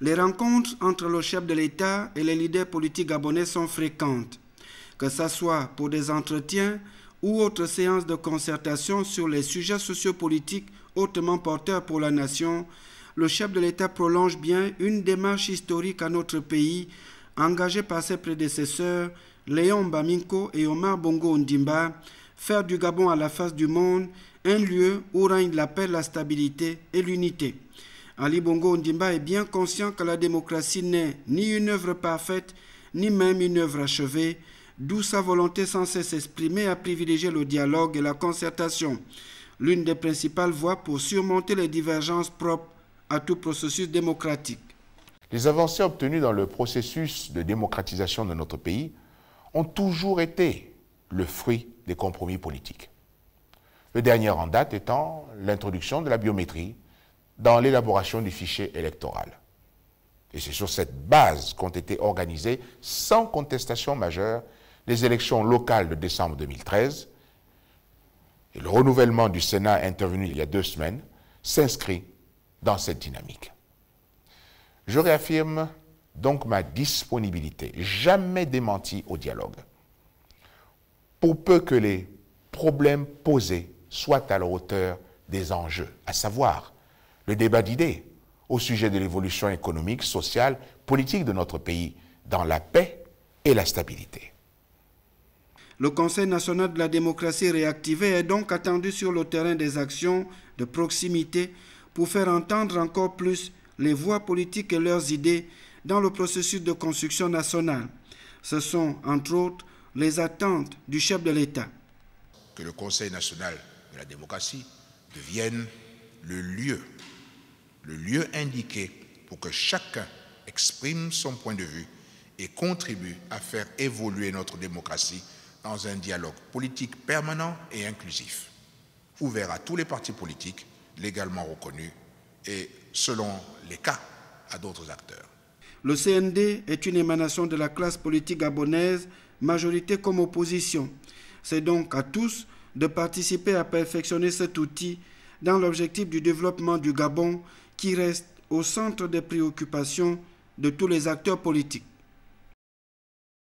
Les rencontres entre le chef de l'État et les leaders politiques gabonais sont fréquentes, que ce soit pour des entretiens ou autres séances de concertation sur les sujets sociopolitiques hautement porteurs pour la nation, le chef de l'État prolonge bien une démarche historique à notre pays engagée par ses prédécesseurs Léon Baminko et Omar Bongo Ondimba, faire du Gabon à la face du monde un lieu où règne la paix, la stabilité et l'unité. Ali Bongo Ondimba est bien conscient que la démocratie n'est ni une œuvre parfaite, ni même une œuvre achevée, d'où sa volonté sans cesse exprimée à privilégier le dialogue et la concertation, l'une des principales voies pour surmonter les divergences propres à tout processus démocratique. Les avancées obtenues dans le processus de démocratisation de notre pays ont toujours été le fruit des compromis politiques. Le dernier en date étant l'introduction de la biométrie dans l'élaboration du fichier électoral. Et c'est sur cette base qu'ont été organisées, sans contestation majeure, les élections locales de décembre 2013. Et le renouvellement du Sénat intervenu il y a deux semaines s'inscrit dans cette dynamique. Je réaffirme donc ma disponibilité, jamais démentie au dialogue, pour peu que les problèmes posés soient à la hauteur des enjeux, à savoir le débat d'idées au sujet de l'évolution économique, sociale, politique de notre pays, dans la paix et la stabilité. Le Conseil national de la démocratie réactivé est donc attendu sur le terrain des actions de proximité pour faire entendre encore plus les voix politiques et leurs idées dans le processus de construction nationale. Ce sont, entre autres, les attentes du chef de l'État. Que le Conseil national de la démocratie devienne le lieu le lieu indiqué pour que chacun exprime son point de vue et contribue à faire évoluer notre démocratie dans un dialogue politique permanent et inclusif, ouvert à tous les partis politiques, légalement reconnus et, selon les cas, à d'autres acteurs. Le CND est une émanation de la classe politique gabonaise, majorité comme opposition. C'est donc à tous de participer à perfectionner cet outil dans l'objectif du développement du Gabon qui reste au centre des préoccupations de tous les acteurs politiques.